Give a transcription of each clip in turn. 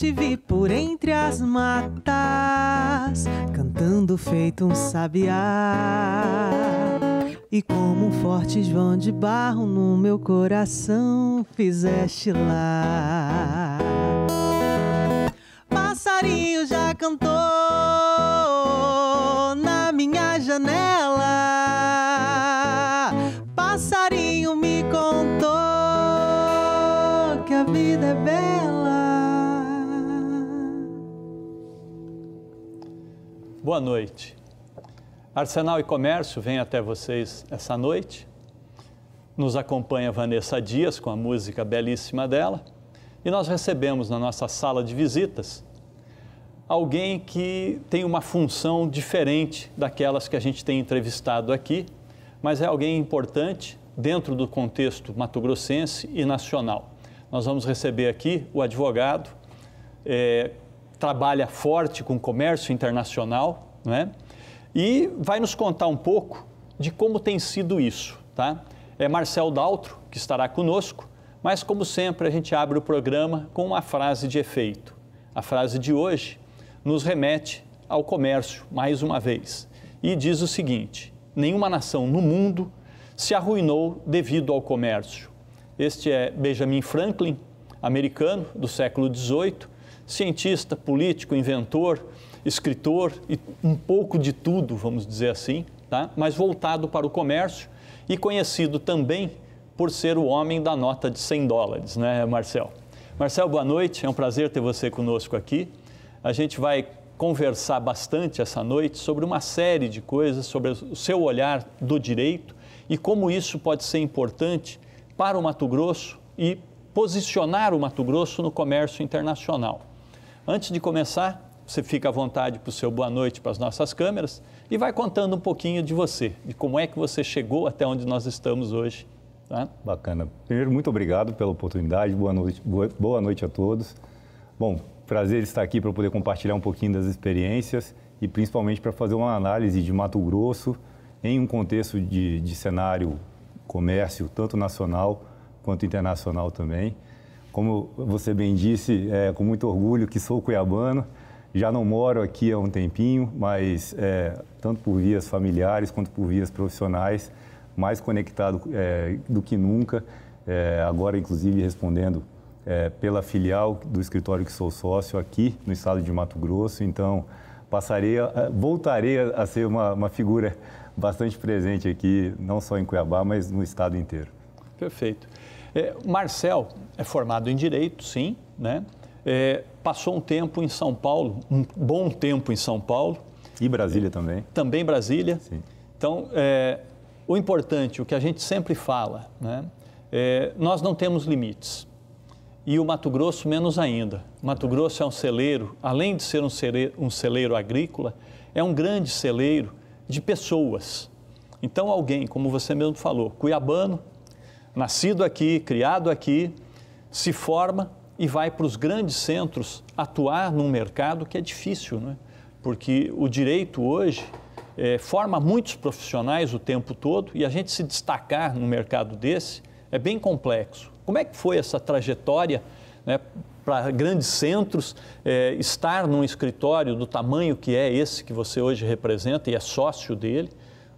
te vi por entre as matas, cantando feito um sabiá. E como um forte João de barro no meu coração fizeste lá. Passarinho já cantou na minha janela. Passarinho me contou que a vida é bela. Boa noite. Arsenal e Comércio vem até vocês essa noite. Nos acompanha Vanessa Dias com a música belíssima dela. E nós recebemos na nossa sala de visitas alguém que tem uma função diferente daquelas que a gente tem entrevistado aqui, mas é alguém importante dentro do contexto mato-grossense e nacional. Nós vamos receber aqui o advogado é, trabalha forte com comércio internacional, né? E vai nos contar um pouco de como tem sido isso, tá? É Marcel Daltro que estará conosco, mas como sempre a gente abre o programa com uma frase de efeito. A frase de hoje nos remete ao comércio mais uma vez e diz o seguinte: nenhuma nação no mundo se arruinou devido ao comércio. Este é Benjamin Franklin, americano do século XVIII, cientista, político, inventor, escritor e um pouco de tudo, vamos dizer assim, tá? mas voltado para o comércio e conhecido também por ser o homem da nota de 100 dólares, né, Marcel? Marcel, boa noite, é um prazer ter você conosco aqui. A gente vai conversar bastante essa noite sobre uma série de coisas, sobre o seu olhar do direito e como isso pode ser importante para o Mato Grosso e posicionar o Mato Grosso no comércio internacional. Antes de começar, você fica à vontade para o seu boa noite para as nossas câmeras e vai contando um pouquinho de você, de como é que você chegou até onde nós estamos hoje. Tá? Bacana. Primeiro, muito obrigado pela oportunidade, boa noite, boa noite a todos. Bom, prazer estar aqui para poder compartilhar um pouquinho das experiências e principalmente para fazer uma análise de Mato Grosso em um contexto de, de cenário comércio, tanto nacional quanto internacional também como você bem disse, é, com muito orgulho que sou cuiabano. Já não moro aqui há um tempinho, mas é, tanto por vias familiares quanto por vias profissionais, mais conectado é, do que nunca. É, agora, inclusive, respondendo é, pela filial do escritório que sou sócio aqui no estado de Mato Grosso. Então, passarei, voltarei a ser uma, uma figura bastante presente aqui, não só em Cuiabá, mas no estado inteiro. Perfeito. É, Marcel é formado em Direito, sim, né? É, passou um tempo em São Paulo, um bom tempo em São Paulo. E Brasília também. Também Brasília. Sim. Então, é, o importante, o que a gente sempre fala, né? É, nós não temos limites. E o Mato Grosso menos ainda. O Mato Grosso é um celeiro, além de ser um celeiro, um celeiro agrícola, é um grande celeiro de pessoas. Então, alguém, como você mesmo falou, cuiabano, nascido aqui, criado aqui, se forma e vai para os grandes centros atuar num mercado que é difícil, né? porque o direito hoje é, forma muitos profissionais o tempo todo e a gente se destacar no mercado desse é bem complexo. Como é que foi essa trajetória né, para grandes centros, é, estar num escritório do tamanho que é esse que você hoje representa e é sócio dele,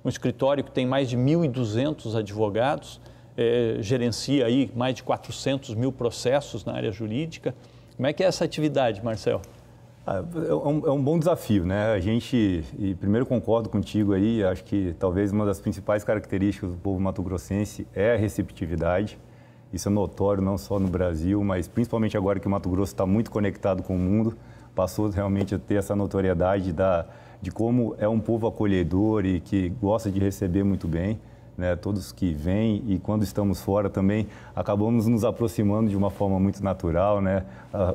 um escritório que tem mais de 1.200 advogados, é, gerencia aí mais de 400 mil processos na área jurídica. Como é que é essa atividade, Marcel? Ah, é, um, é um, bom desafio, né? A gente, e primeiro concordo contigo aí, acho que talvez uma das principais características do povo mato-grossense é a receptividade. Isso é notório não só no Brasil, mas principalmente agora que o Mato Grosso está muito conectado com o mundo, passou realmente a ter essa notoriedade da, de como é um povo acolhedor e que gosta de receber muito bem né, todos que vêm e quando estamos fora também acabamos nos aproximando de uma forma muito natural, né? A, ah,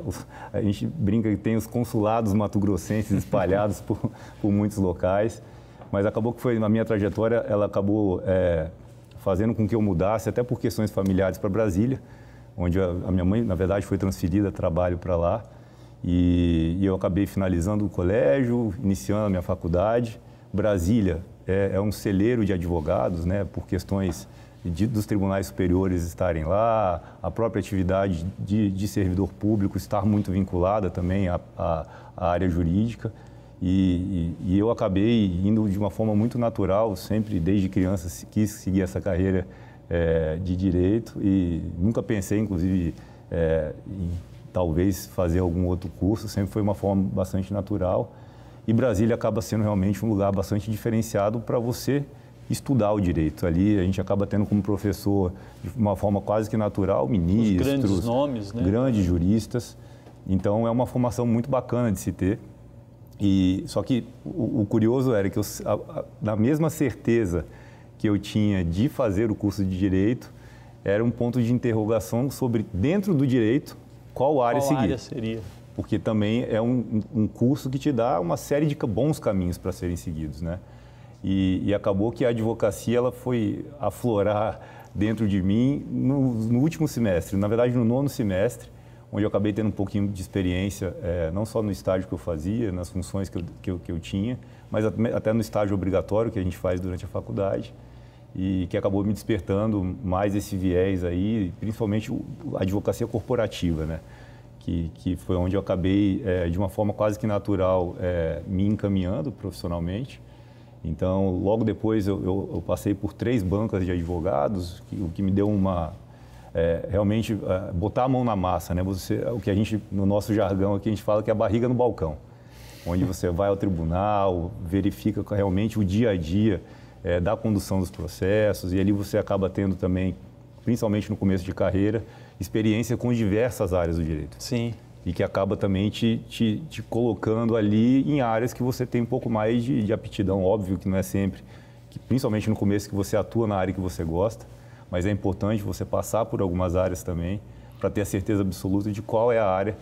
a gente brinca que tem os consulados mato-grossenses espalhados por, por, muitos locais, mas acabou que foi a minha trajetória, ela acabou é, fazendo com que eu mudasse até por questões familiares para Brasília, onde a, a, minha mãe na verdade foi transferida trabalho para lá e, e eu acabei finalizando o colégio, iniciando a minha faculdade, Brasília é, é um celeiro de advogados, né, por questões de, dos tribunais superiores estarem lá, a própria atividade de, de servidor público estar muito vinculada também à, à, à área jurídica. E, e, e, eu acabei indo de uma forma muito natural, sempre desde criança quis seguir essa carreira é, de direito e nunca pensei, inclusive, é, em talvez fazer algum outro curso, sempre foi uma forma bastante natural. E Brasília acaba sendo realmente um lugar bastante diferenciado para você estudar o direito. Ali a gente acaba tendo como professor, de uma forma quase que natural, ministros, Os grandes nomes, né? grandes juristas. Então é uma formação muito bacana de se ter. E só que o, o curioso era que eu, a, a, na mesma certeza que eu tinha de fazer o curso de direito, era um ponto de interrogação sobre dentro do direito qual área qual seguir. Área seria? porque também é um, um curso que te dá uma série de bons caminhos para serem seguidos, né? E, e, acabou que a advocacia ela foi aflorar dentro de mim no, no, último semestre, na verdade no nono semestre, onde eu acabei tendo um pouquinho de experiência, é, não só no estágio que eu fazia, nas funções que eu, que eu, que eu tinha, mas até no estágio obrigatório que a gente faz durante a faculdade e que acabou me despertando mais esse viés aí, principalmente a advocacia corporativa, né? que, que foi onde eu acabei, é, de uma forma quase que natural, é, me encaminhando profissionalmente. Então, logo depois, eu, eu, eu, passei por três bancas de advogados, que, o que me deu uma. É, realmente, é, botar a mão na massa, né? Você, o que a gente, no nosso jargão aqui, a gente fala que é a barriga no balcão, onde você vai ao tribunal, verifica realmente o dia a dia é, da condução dos processos, e ali você acaba tendo também, principalmente no começo de carreira, experiência com diversas áreas do direito. Sim. E que acaba também te, te, te colocando ali em áreas que você tem um pouco mais de, de aptidão, óbvio que não é sempre, que, principalmente no começo que você atua na área que você gosta, mas é importante você passar por algumas áreas também para ter a certeza absoluta de qual é a área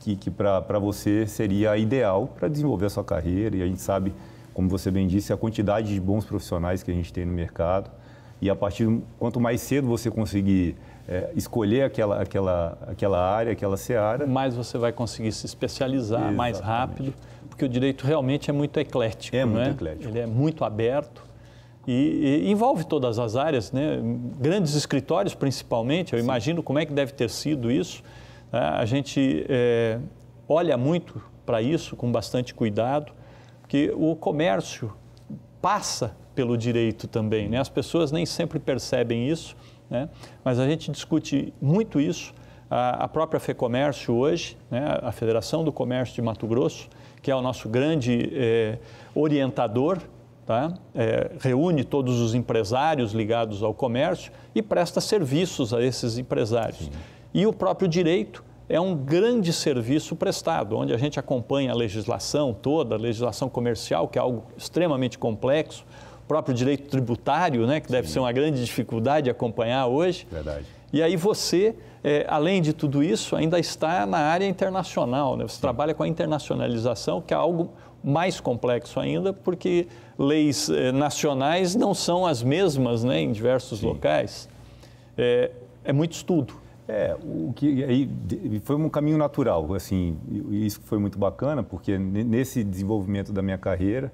que, que para você seria a ideal para desenvolver a sua carreira. E a gente sabe, como você bem disse, a quantidade de bons profissionais que a gente tem no mercado. E a partir quanto mais cedo você conseguir é, escolher aquela, aquela, aquela área, aquela seara. Mais você vai conseguir se especializar Exatamente. mais rápido, porque o direito realmente é muito eclético. É muito né? eclético. Ele é muito aberto e, e, envolve todas as áreas, né? grandes escritórios principalmente. Eu Sim. imagino como é que deve ter sido isso. Né? A gente é, olha muito para isso com bastante cuidado, porque o comércio passa pelo direito também. Né? As pessoas nem sempre percebem isso né? mas a gente discute muito isso. A, própria FEComércio hoje, né? a Federação do Comércio de Mato Grosso, que é o nosso grande eh, orientador, tá? Eh, reúne todos os empresários ligados ao comércio e presta serviços a esses empresários. Sim. E o próprio direito, é um grande serviço prestado, onde a gente acompanha a legislação toda, a legislação comercial, que é algo extremamente complexo, próprio direito tributário, né, que deve Sim. ser uma grande dificuldade acompanhar hoje. Verdade. E aí você, é, além de tudo isso, ainda está na área internacional, né? você Sim. trabalha com a internacionalização, que é algo mais complexo ainda, porque leis é, nacionais não são as mesmas né, em diversos Sim. locais. É, é muito estudo. É, o que aí foi um caminho natural, assim, isso foi muito bacana, porque nesse desenvolvimento da minha carreira,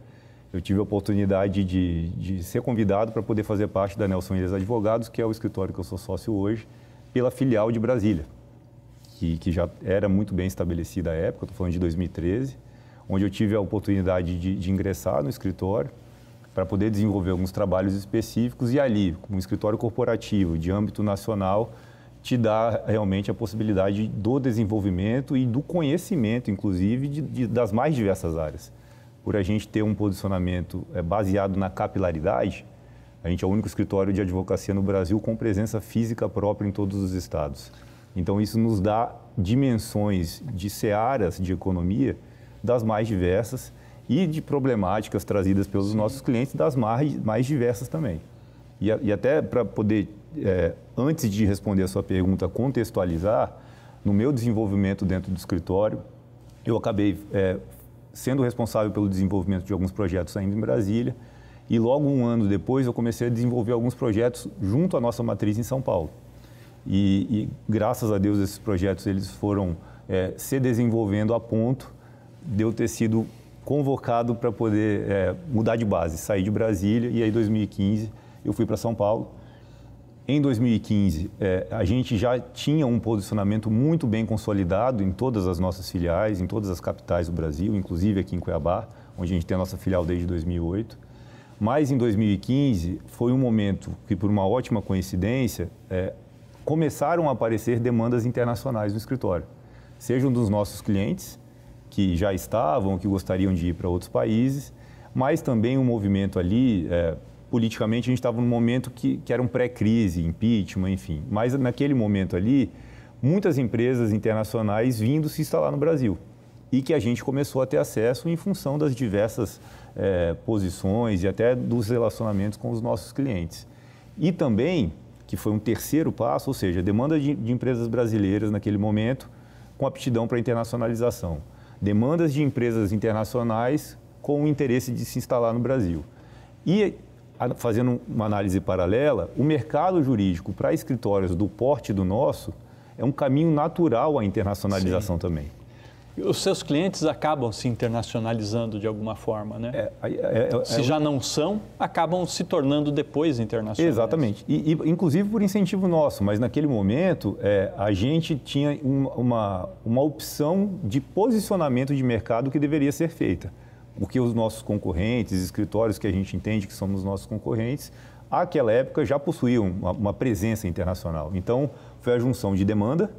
eu tive a oportunidade de, de ser convidado para poder fazer parte da Nelson Ilhas Advogados, que é o escritório que eu sou sócio hoje, pela filial de Brasília, que, que já era muito bem estabelecida à época, estou falando de 2013, onde eu tive a oportunidade de, de ingressar no escritório para poder desenvolver alguns trabalhos específicos e ali, um escritório corporativo de âmbito nacional, te dá realmente a possibilidade do desenvolvimento e do conhecimento, inclusive, de, de, das mais diversas áreas por a gente ter um posicionamento eh, baseado na capilaridade, a gente é o único escritório de advocacia no Brasil com presença física própria em todos os estados. Então, isso nos dá dimensões de searas de economia das mais diversas e de problemáticas trazidas pelos nossos clientes das mais, mais diversas também. E, e até para poder, é, antes de responder a sua pergunta, contextualizar, no meu desenvolvimento dentro do escritório, eu acabei é, sendo responsável pelo desenvolvimento de alguns projetos ainda em Brasília. E logo um ano depois eu comecei a desenvolver alguns projetos junto à nossa matriz em São Paulo. E, e graças a Deus esses projetos eles foram é, se desenvolvendo a ponto de eu ter sido convocado para poder é, mudar de base, sair de Brasília e aí 2015 eu fui para São Paulo em 2015, é, a gente já tinha um posicionamento muito bem consolidado em todas as nossas filiais, em todas as capitais do Brasil, inclusive aqui em Cuiabá, onde a gente tem a nossa filial desde 2008. Mas em 2015 foi um momento que, por uma ótima coincidência, é, começaram a aparecer demandas internacionais no escritório, sejam dos nossos clientes, que já estavam, que gostariam de ir para outros países, mas também um movimento ali. É, politicamente a gente estava num momento que, que era um pré-crise, impeachment, enfim. Mas naquele momento ali, muitas empresas internacionais vindo se instalar no Brasil e que a gente começou a ter acesso em função das diversas é, posições e até dos relacionamentos com os nossos clientes. E também, que foi um terceiro passo, ou seja, demanda de, de empresas brasileiras naquele momento com aptidão para internacionalização. Demandas de empresas internacionais com o interesse de se instalar no Brasil. E fazendo uma análise paralela, o mercado jurídico para escritórios do porte do nosso é um caminho natural à internacionalização Sim. também. Os seus clientes acabam se internacionalizando de alguma forma, né? É, é, é, é, se já não são, acabam se tornando depois internacionais. Exatamente. E, e inclusive por incentivo nosso, mas naquele momento é, a gente tinha uma, uma opção de posicionamento de mercado que deveria ser feita o que os nossos concorrentes, escritórios que a gente entende que somos nossos concorrentes, àquela época já possuíam uma, uma presença internacional. Então, foi a junção de demanda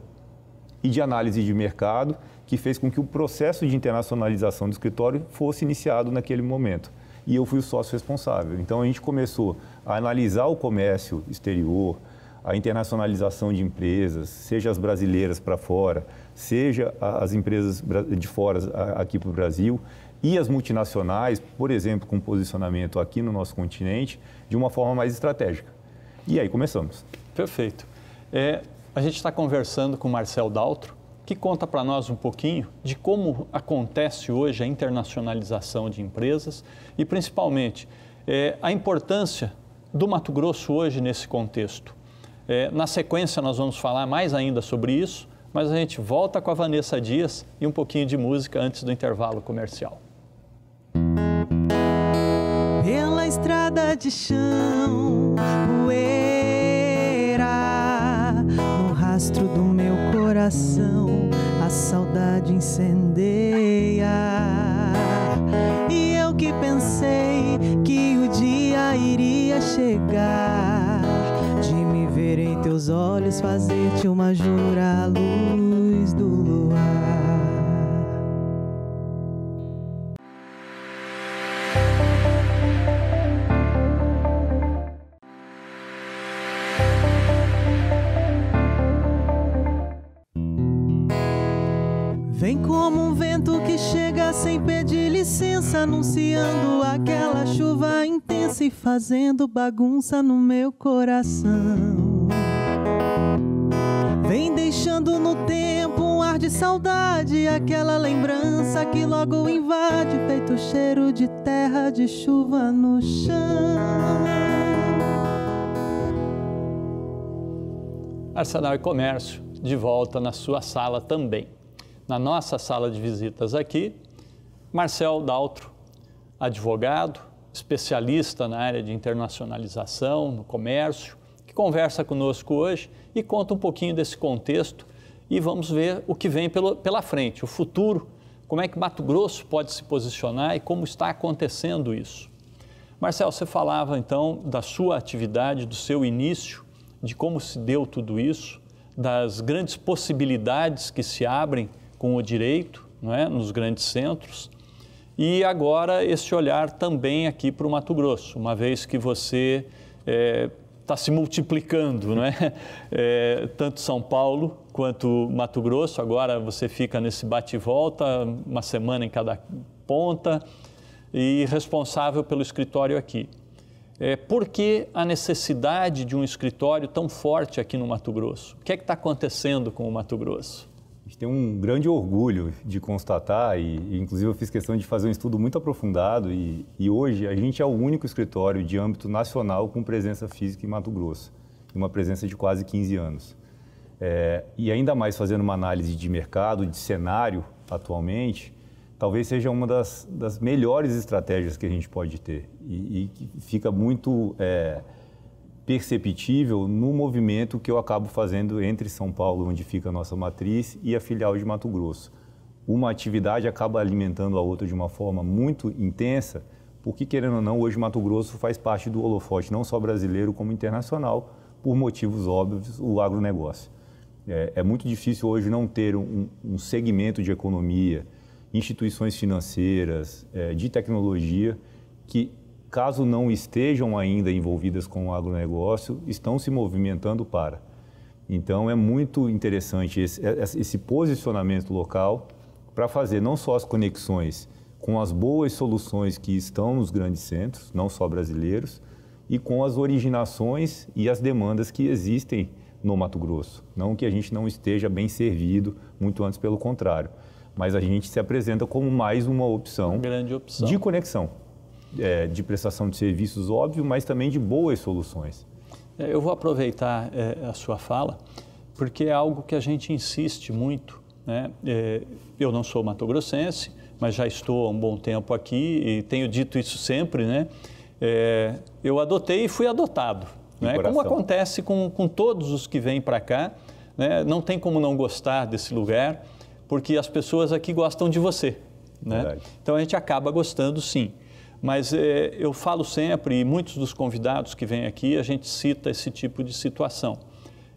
e de análise de mercado que fez com que o processo de internacionalização do escritório fosse iniciado naquele momento. E eu fui o sócio responsável. Então, a gente começou a analisar o comércio exterior, a internacionalização de empresas, seja as brasileiras para fora, seja as empresas de fora aqui para o Brasil, e as multinacionais, por exemplo, com posicionamento aqui no nosso continente, de uma forma mais estratégica. E aí começamos. Perfeito. É, a gente está conversando com o Marcel Daltro, que conta para nós um pouquinho de como acontece hoje a internacionalização de empresas e, principalmente, é, a importância do Mato Grosso hoje nesse contexto. É, na sequência, nós vamos falar mais ainda sobre isso, mas a gente volta com a Vanessa Dias e um pouquinho de música antes do intervalo comercial pela estrada de chão, poeira no rastro do meu coração, a saudade incendeia. E eu que pensei que o dia iria chegar de me ver em teus olhos, fazer-te uma jura à luz do luar. anunciando aquela chuva intensa e fazendo bagunça no meu coração. Vem deixando no tempo um ar de saudade, aquela lembrança que logo invade, feito cheiro de terra de chuva no chão. Arsenal e Comércio, de volta na sua sala também. Na nossa sala de visitas aqui, Marcel Daltro, advogado, especialista na área de internacionalização, no comércio, que conversa conosco hoje e conta um pouquinho desse contexto e vamos ver o que vem pelo, pela frente, o futuro, como é que Mato Grosso pode se posicionar e como está acontecendo isso. Marcel, você falava então da sua atividade, do seu início, de como se deu tudo isso, das grandes possibilidades que se abrem com o direito, não é, nos grandes centros e agora esse olhar também aqui para o Mato Grosso, uma vez que você está eh, é, se multiplicando, né? É, eh, tanto São Paulo quanto Mato Grosso, agora você fica nesse bate e volta, uma semana em cada ponta, e responsável pelo escritório aqui. É, por que a necessidade de um escritório tão forte aqui no Mato Grosso? O que é que está acontecendo com o Mato Grosso? gente tem um grande orgulho de constatar, e, e, inclusive eu fiz questão de fazer um estudo muito aprofundado, e, e, hoje a gente é o único escritório de âmbito nacional com presença física em Mato Grosso, uma presença de quase 15 anos. É, e ainda mais fazendo uma análise de mercado, de cenário atualmente, talvez seja uma das, das melhores estratégias que a gente pode ter. E, e fica muito. É, perceptível no movimento que eu acabo fazendo entre São Paulo, onde fica a nossa matriz, e a filial de Mato Grosso. Uma atividade acaba alimentando a outra de uma forma muito intensa, porque, querendo ou não, hoje Mato Grosso faz parte do holofote, não só brasileiro como internacional, por motivos óbvios, o agronegócio. É, é muito difícil hoje não ter um, um segmento de economia, instituições financeiras, é, de tecnologia, que caso não estejam ainda envolvidas com o agronegócio, estão se movimentando para. Então é muito interessante é, esse, esse posicionamento local para fazer não só as conexões com as boas soluções que estão nos grandes centros, não só brasileiros, e com as originações e as demandas que existem no Mato Grosso. Não que a gente não esteja bem servido, muito antes pelo contrário, mas a gente se apresenta como mais uma opção, uma opção. de conexão é, de prestação de serviços, óbvio, mas também de boas soluções. É, eu vou aproveitar é, a sua fala, porque é algo que a gente insiste muito. Né? É, eu não sou mato-grossense, mas já estou há um bom tempo aqui e tenho dito isso sempre. Né? É, eu adotei e fui adotado. Né? Como acontece com, com todos os que vêm para cá, né? não tem como não gostar desse lugar, porque as pessoas aqui gostam de você. Né? Então a gente acaba gostando sim. Mas é, eu falo sempre, e muitos dos convidados que vêm aqui, a gente cita esse tipo de situação.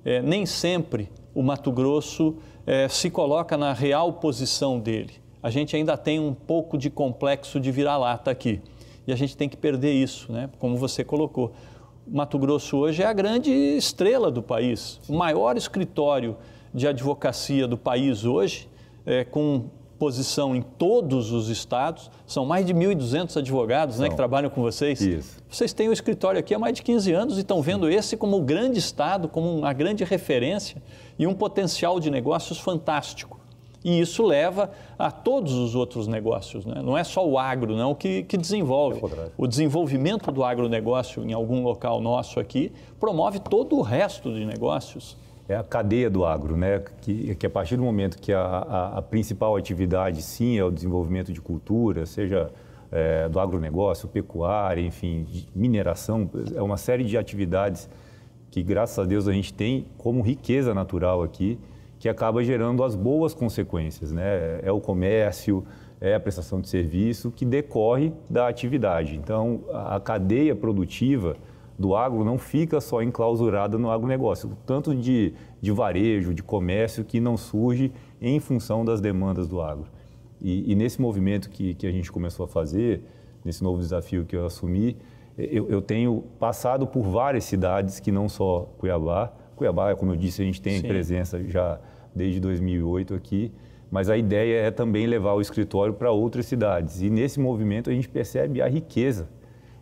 É, nem sempre o Mato Grosso é, se coloca na real posição dele. A gente ainda tem um pouco de complexo de vira-lata aqui. E a gente tem que perder isso, né? como você colocou. Mato Grosso hoje é a grande estrela do país. O maior escritório de advocacia do país hoje, é, com posição em todos os estados. São mais de 1.200 advogados né, que trabalham com vocês. Isso. Vocês têm o um escritório aqui há mais de 15 anos e estão vendo esse como um grande estado, como uma grande referência e um potencial de negócios fantástico. E isso leva a todos os outros negócios, né? não é só o agro não que, que desenvolve. É o desenvolvimento do agronegócio em algum local nosso aqui promove todo o resto de negócios é a cadeia do agro, né? que, que a partir do momento que a, a, a principal atividade, sim, é o desenvolvimento de cultura, seja é, do agronegócio, pecuária, enfim, mineração, é uma série de atividades que, graças a Deus, a gente tem como riqueza natural aqui, que acaba gerando as boas consequências, né? É o comércio, é a prestação de serviço que decorre da atividade. Então, a cadeia produtiva do agro não fica só enclausurada no agronegócio, tanto de, de varejo, de comércio que não surge em função das demandas do agro. E, e nesse movimento que, que a gente começou a fazer, nesse novo desafio que eu assumi, eh, eu, eu, tenho passado por várias cidades que não só Cuiabá. Cuiabá, como eu disse, a gente tem Sim. presença já desde 2008 aqui, mas a ideia é também levar o escritório para outras cidades. E nesse movimento a gente percebe a riqueza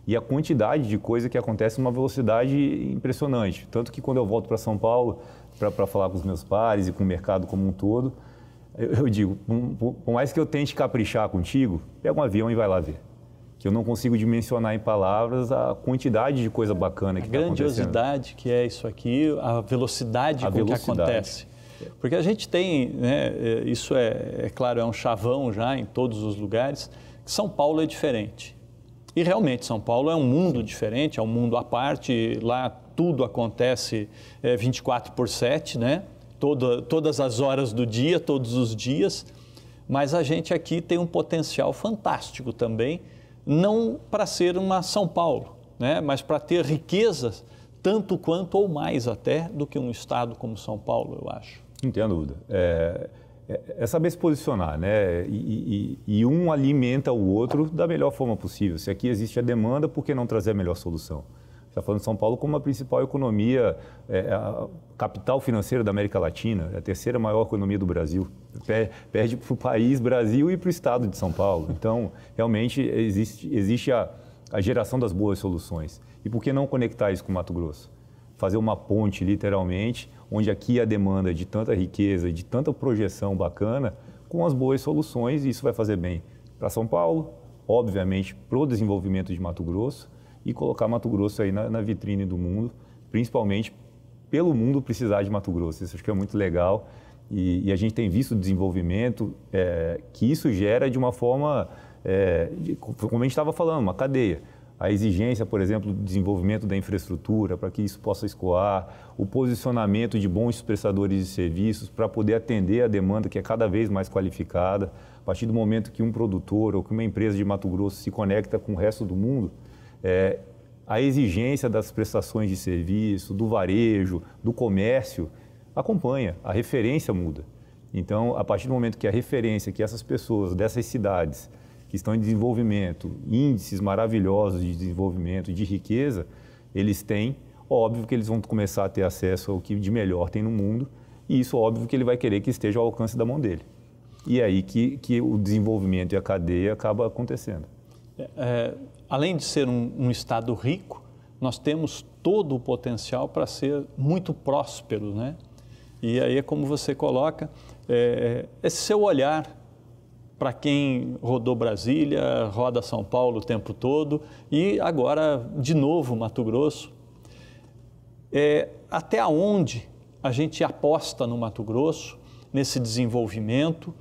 e a quantidade de coisa que acontece uma velocidade impressionante. Tanto que quando eu volto para São Paulo para falar com os meus pares e com o mercado como um todo, eu, eu digo, por, mais que eu tente caprichar contigo, pega um avião e vai lá ver que eu não consigo dimensionar em palavras a quantidade de coisa bacana que está acontecendo. A grandiosidade que é isso aqui, a velocidade a com velocidade. que acontece. Porque a gente tem, né, é, isso é, é claro, é um chavão já em todos os lugares, que São Paulo é diferente. E realmente, São Paulo é um mundo diferente, é um mundo à parte. Lá tudo acontece é, eh, 24 por 7, né? Toda, todas as horas do dia, todos os dias. Mas a gente aqui tem um potencial fantástico também, não para ser uma São Paulo, né? mas para ter riquezas tanto quanto ou mais até do que um estado como São Paulo, eu acho. Não Uda dúvida. É, é, é saber se posicionar, né? E, e, e, um alimenta o outro da melhor forma possível. Se aqui existe a demanda, por que não trazer a melhor solução? Está falando de São Paulo como a principal economia, é, é, a capital financeira da América Latina, é a terceira maior economia do Brasil. Perde para o país Brasil e para o estado de São Paulo. Então, realmente existe, existe a, a geração das boas soluções. E por que não conectar isso com o Mato Grosso? fazer uma ponte, literalmente, onde aqui a demanda de tanta riqueza, de tanta projeção bacana, com as boas soluções, e isso vai fazer bem para São Paulo, obviamente, para o desenvolvimento de Mato Grosso e colocar Mato Grosso aí na, na vitrine do mundo, principalmente pelo mundo precisar de Mato Grosso. Isso acho que é muito legal. E, e, a gente tem visto o desenvolvimento é, que isso gera de uma forma, é, de, como a gente estava falando, uma cadeia a exigência, por exemplo, do desenvolvimento da infraestrutura para que isso possa escoar, o posicionamento de bons prestadores de serviços para poder atender a demanda que é cada vez mais qualificada. A partir do momento que um produtor ou que uma empresa de Mato Grosso se conecta com o resto do mundo, é, a exigência das prestações de serviço, do varejo, do comércio, acompanha, a referência muda. Então, a partir do momento que a referência que essas pessoas dessas cidades que estão em desenvolvimento, índices maravilhosos de desenvolvimento, de riqueza, eles têm, óbvio que eles vão começar a ter acesso ao que de melhor tem no mundo, e isso óbvio que ele vai querer que esteja ao alcance da mão dele. E é aí que, que o desenvolvimento e a cadeia acaba acontecendo. É, é além de ser um, um Estado rico, nós temos todo o potencial para ser muito próspero, né? E aí é como você coloca, é, é esse seu olhar para quem rodou Brasília, roda São Paulo o tempo todo e agora de novo Mato Grosso. É, até onde a gente aposta no Mato Grosso, nesse desenvolvimento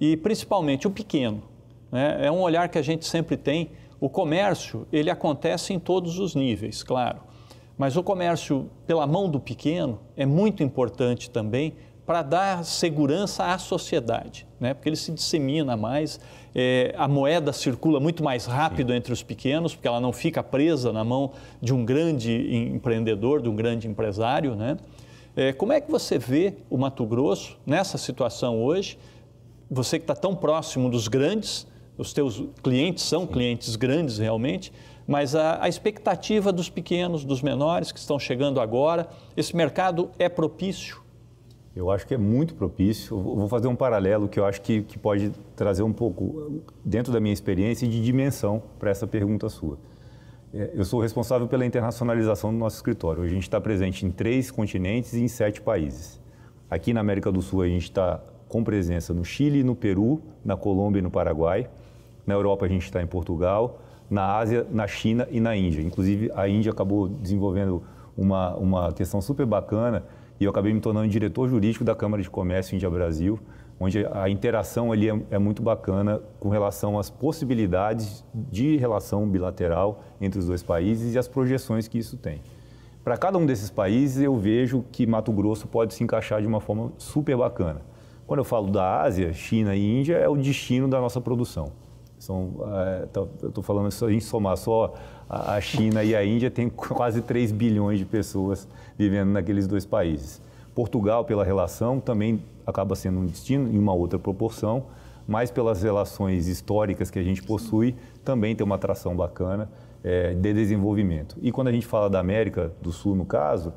e principalmente o pequeno. Né? É um olhar que a gente sempre tem. O comércio, ele acontece em todos os níveis, claro. Mas o comércio pela mão do pequeno é muito importante também para dar segurança à sociedade, né? porque ele se dissemina mais, é, a moeda circula muito mais rápido Sim. entre os pequenos, porque ela não fica presa na mão de um grande empreendedor, de um grande empresário. Né? É, como é que você vê o Mato Grosso nessa situação hoje? Você que está tão próximo dos grandes, os teus clientes são Sim. clientes grandes realmente, mas a, a, expectativa dos pequenos, dos menores que estão chegando agora, esse mercado é propício? Eu acho que é muito propício. Eu vou fazer um paralelo que eu acho que, que pode trazer um pouco, dentro da minha experiência, de dimensão para essa pergunta sua. É, eu sou responsável pela internacionalização do nosso escritório. A gente está presente em três continentes e em sete países. Aqui na América do Sul, a gente está com presença no Chile, no Peru, na Colômbia e no Paraguai. Na Europa, a gente está em Portugal, na Ásia, na China e na Índia. Inclusive, a Índia acabou desenvolvendo uma, uma questão super bacana e eu acabei me tornando diretor jurídico da Câmara de Comércio Índia Brasil, onde a interação ali é, é muito bacana com relação às possibilidades de relação bilateral entre os dois países e as projeções que isso tem. Para cada um desses países, eu vejo que Mato Grosso pode se encaixar de uma forma super bacana. Quando eu falo da Ásia, China e Índia, é o destino da nossa produção. São, é, tá, eu estou falando só em somar só a China e a Índia, tem quase 3 bilhões de pessoas vivendo naqueles dois países. Portugal, pela relação, também acaba sendo um destino em uma outra proporção, mas pelas relações históricas que a gente possui, também tem uma atração bacana é, de desenvolvimento. E quando a gente fala da América do Sul, no caso,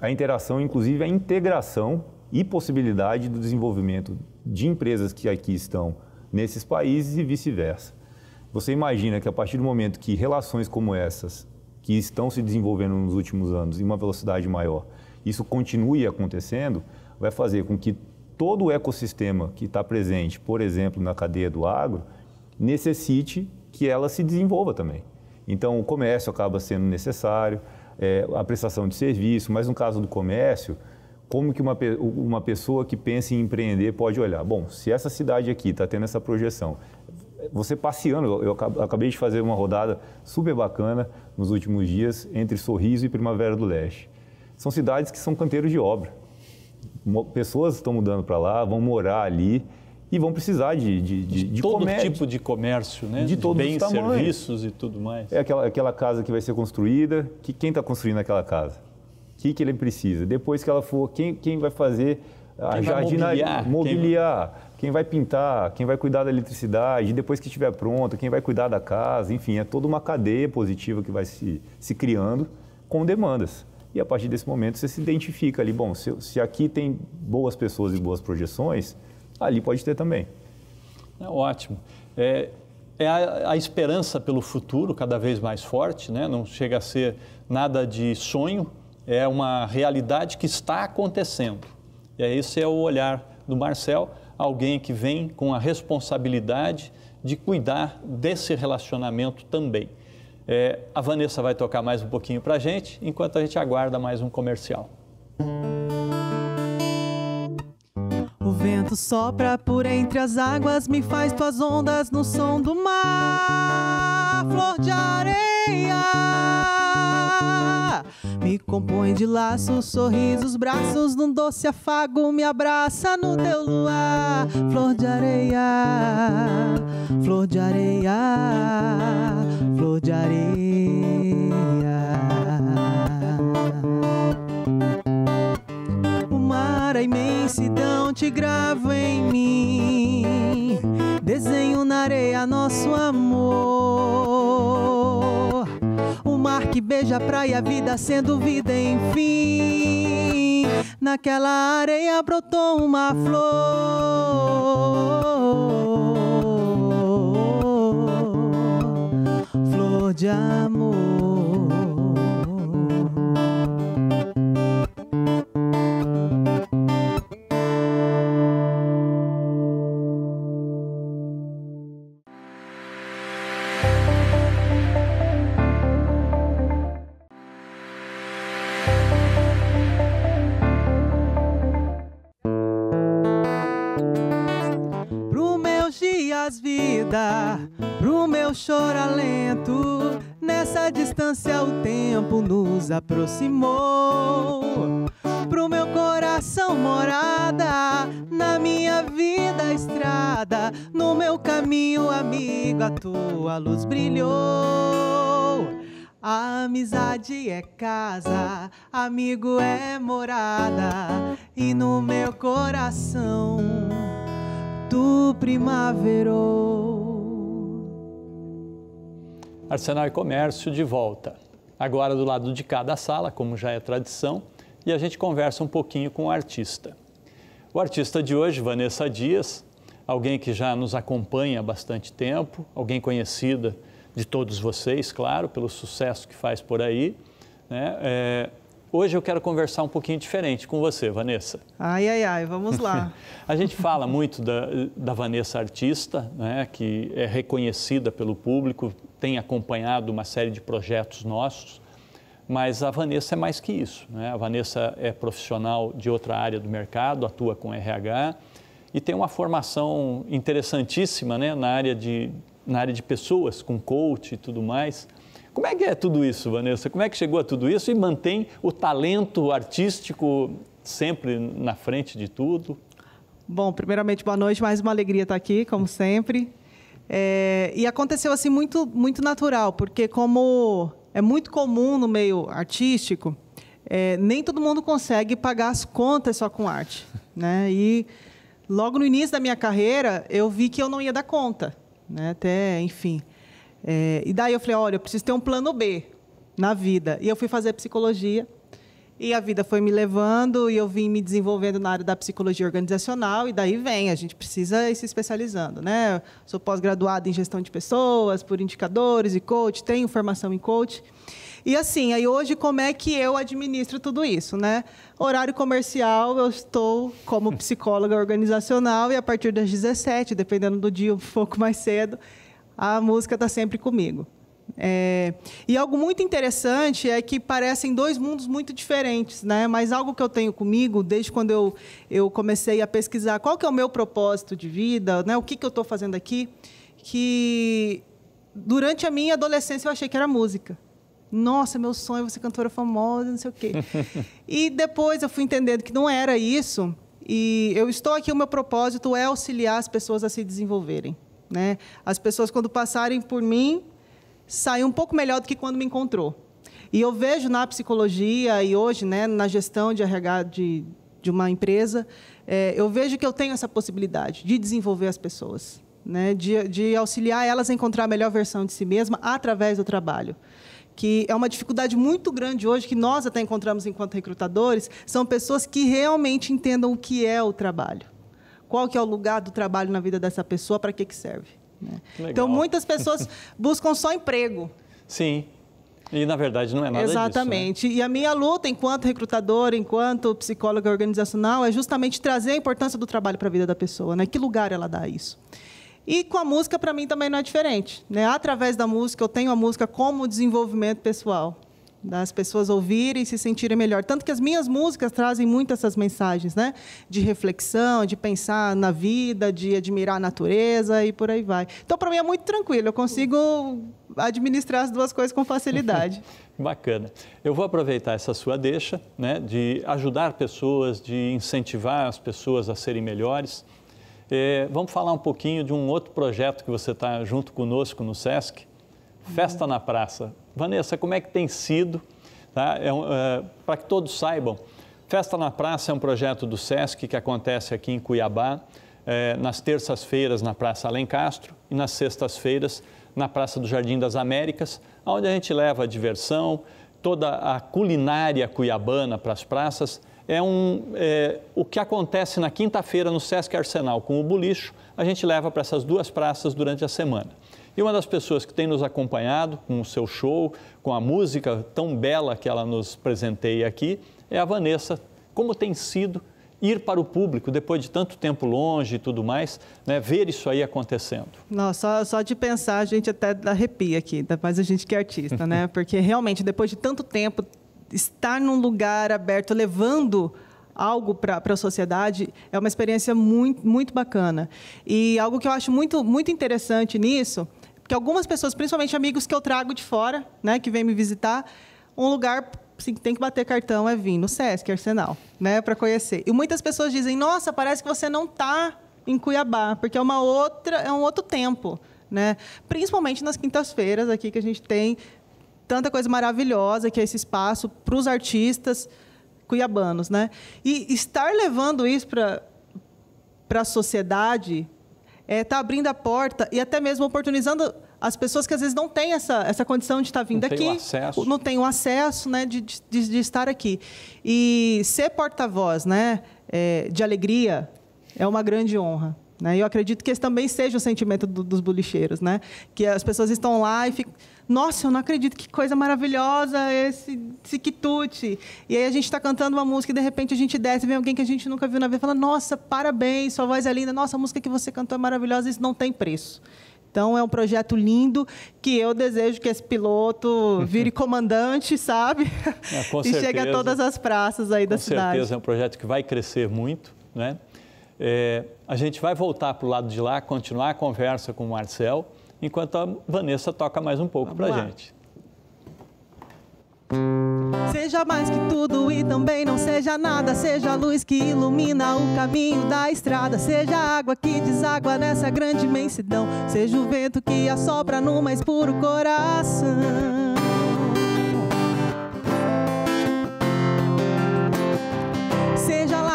a interação, inclusive a integração e possibilidade do desenvolvimento de empresas que aqui estão nesses países e vice-versa. Você imagina que a partir do momento que relações como essas, que estão se desenvolvendo nos últimos anos em uma velocidade maior, isso continue acontecendo, vai fazer com que todo o ecossistema que está presente, por exemplo, na cadeia do agro, necessite que ela se desenvolva também. Então, o comércio acaba sendo necessário, é, a prestação de serviço, mas no caso do comércio, como que uma, uma pessoa que pensa em empreender pode olhar? Bom, se essa cidade aqui está tendo essa projeção, você passeando, eu acabei de fazer uma rodada super bacana nos últimos dias entre Sorriso e Primavera do Leste. São cidades que são canteiros de obra. Pessoas estão mudando para lá, vão morar ali e vão precisar de, de, de, de todo comércio, tipo de comércio, né? De, de todos bens, os tamanhos. serviços e tudo mais. É aquela, aquela casa que vai ser construída, que quem está construindo aquela casa? O que, que ele precisa? Depois que ela for, quem, quem vai fazer a quem jardinaria, mobiliar, mobiliar quem... quem... vai pintar, quem vai cuidar da eletricidade, depois que estiver pronto, quem vai cuidar da casa, enfim, é toda uma cadeia positiva que vai se, se criando com demandas. E a partir desse momento você se identifica ali, bom, se, se aqui tem boas pessoas e boas projeções, ali pode ter também. É ótimo. É, é a, a, esperança pelo futuro cada vez mais forte, né? não chega a ser nada de sonho, é uma realidade que está acontecendo. E esse é o olhar do Marcel, alguém que vem com a responsabilidade de cuidar desse relacionamento também. É, a Vanessa vai tocar mais um pouquinho para a gente, enquanto a gente aguarda mais um comercial. O vento sopra por entre as águas, me faz tuas ondas no som do mar, flor de areia. Me compõe de laços, sorrisos, braços num doce afago. Me abraça no teu luar, flor de areia, flor de areia, flor de areia. O mar, a é imensidão te gravo em mim. Desenho na areia nosso amor o mar que beija a praia, vida sendo vida, enfim. Naquela areia brotou uma flor. Flor de amor. distância o tempo nos aproximou. Pro meu coração morada, na minha vida estrada, no meu caminho amigo a tua luz brilhou. A amizade é casa, amigo é morada, e no meu coração tu primaverou. Arsenal e Comércio de volta. Agora do lado de cá da sala, como já é tradição, e a gente conversa um pouquinho com o artista. O artista de hoje, Vanessa Dias, alguém que já nos acompanha há bastante tempo, alguém conhecida de todos vocês, claro, pelo sucesso que faz por aí. Né? É, Hoje eu quero conversar um pouquinho diferente com você, Vanessa. Ai, ai, ai, vamos lá. a gente fala muito da, da Vanessa artista, né, que é reconhecida pelo público, tem acompanhado uma série de projetos nossos, mas a Vanessa é mais que isso. Né? A Vanessa é profissional de outra área do mercado, atua com RH e tem uma formação interessantíssima né, na, área de, na área de pessoas, com coach e tudo mais. Como é que é tudo isso, Vanessa? Como é que chegou a tudo isso e mantém o talento artístico sempre na frente de tudo? Bom, primeiramente, boa noite. Mais uma alegria estar aqui, como sempre. É, e aconteceu assim muito, muito natural, porque como é muito comum no meio artístico, é, nem todo mundo consegue pagar as contas só com arte, né? E logo no início da minha carreira eu vi que eu não ia dar conta, né? Até, enfim, é, e daí eu falei, olha, eu preciso ter um plano B na vida. E eu fui fazer psicologia. E a vida foi me levando e eu vim me desenvolvendo na área da psicologia organizacional e daí vem, a gente precisa ir se especializando, né? Sou pós-graduada em gestão de pessoas, por indicadores e coach, tenho formação em coach. E assim, aí hoje como é que eu administro tudo isso, né? Horário comercial, eu estou como psicóloga organizacional e a partir das 17, dependendo do dia, um pouco mais cedo, a música está sempre comigo. É, e algo muito interessante é que parecem dois mundos muito diferentes, né? Mas algo que eu tenho comigo desde quando eu, eu comecei a pesquisar qual que é o meu propósito de vida, né? O que, que eu estou fazendo aqui, que durante a minha adolescência eu achei que era música. Nossa, meu sonho é ser cantora famosa, não sei o quê. e depois eu fui entendendo que não era isso. E eu estou aqui, o meu propósito é auxiliar as pessoas a se desenvolverem. Né? As pessoas, quando passarem por mim, saem um pouco melhor do que quando me encontrou. E eu vejo na psicologia e hoje né, na gestão de RH de, de uma empresa, é, eu vejo que eu tenho essa possibilidade de desenvolver as pessoas, né, de, de auxiliar elas a encontrar a melhor versão de si mesma através do trabalho que é uma dificuldade muito grande hoje, que nós até encontramos enquanto recrutadores, são pessoas que realmente entendam o que é o trabalho qual que é o lugar do trabalho na vida dessa pessoa, para que, que serve. Né? Então, muitas pessoas buscam só emprego. Sim, e na verdade não é nada Exatamente. Disso, né? E a minha luta enquanto recrutadora, enquanto psicóloga organizacional, é justamente trazer a importância do trabalho para a vida da pessoa, né? Que lugar ela dá a isso. E com a música para mim também não é diferente, né? Através da música eu tenho a música como desenvolvimento pessoal das pessoas ouvirem e se sentirem melhor. Tanto que as minhas músicas trazem muito essas mensagens, né? De reflexão, de pensar na vida, de admirar a natureza e por aí vai. Então, para mim é muito tranquilo, eu consigo administrar as duas coisas com facilidade. Bacana. Eu vou aproveitar essa sua deixa, né, de ajudar pessoas, de incentivar as pessoas a serem melhores. É, vamos falar um pouquinho de um outro projeto que você está junto conosco no SESC, Festa na Praça. Vanessa, como é que tem sido? Tá? É é, Para que todos saibam, Festa na Praça é um projeto do SESC que acontece aqui em Cuiabá, é, nas terças-feiras na Praça Alencastro Castro e nas sextas-feiras na Praça do Jardim das Américas, onde a gente leva a diversão, toda a culinária cuiabana para as praças é, um, é, o que acontece na quinta-feira no Sesc Arsenal com o Bulicho, a gente leva para essas duas praças durante a semana. E uma das pessoas que tem nos acompanhado com o seu show, com a música tão bela que ela nos presenteia aqui, é a Vanessa. Como tem sido ir para o público depois de tanto tempo longe e tudo mais, né, ver isso aí acontecendo. Nossa, só, só de pensar a gente até arrepia aqui, mas a gente que é artista, né? Porque realmente depois de tanto tempo estar num lugar aberto, levando algo para a sociedade, é uma experiência muito, muito bacana. E algo que eu acho muito, muito interessante nisso, porque algumas pessoas, principalmente amigos que eu trago de fora, né, que vêm me visitar, um lugar assim, que tem que bater cartão é vir no Sesc Arsenal, né, para conhecer. E muitas pessoas dizem: "Nossa, parece que você não está em Cuiabá, porque é uma outra, é um outro tempo". Né? Principalmente nas quintas-feiras aqui que a gente tem tanta coisa maravilhosa que é esse espaço para os artistas cuiabanos, né? E estar levando isso para para a sociedade está é abrindo a porta e até mesmo oportunizando as pessoas que às vezes não têm essa, essa condição de estar tá vindo não aqui, tem não têm o acesso né, de, de, de estar aqui. E ser porta-voz né, é, de alegria é uma grande honra. Né? E eu acredito que esse também seja o sentimento do, dos bolicheiros, né? que as pessoas estão lá e ficam nossa, eu não acredito, que coisa maravilhosa esse, esse quitute. E aí a gente está cantando uma música e de repente a gente desce e vem alguém que a gente nunca viu na vida e fala: Nossa, parabéns, sua voz é linda, nossa, a música que você cantou é maravilhosa, isso não tem preço. Então é um projeto lindo que eu desejo que esse piloto vire comandante, sabe? É, e certeza, chegue a todas as praças aí da cidade. Com certeza é um projeto que vai crescer muito, né? É, a gente vai voltar para o lado de lá, continuar a conversa com o Marcel enquanto a Vanessa toca mais um pouco para gente. Seja mais que tudo e também não seja nada, seja a luz que ilumina o caminho da estrada, seja a água que deságua nessa grande imensidão, seja o vento que assopra no mais puro coração.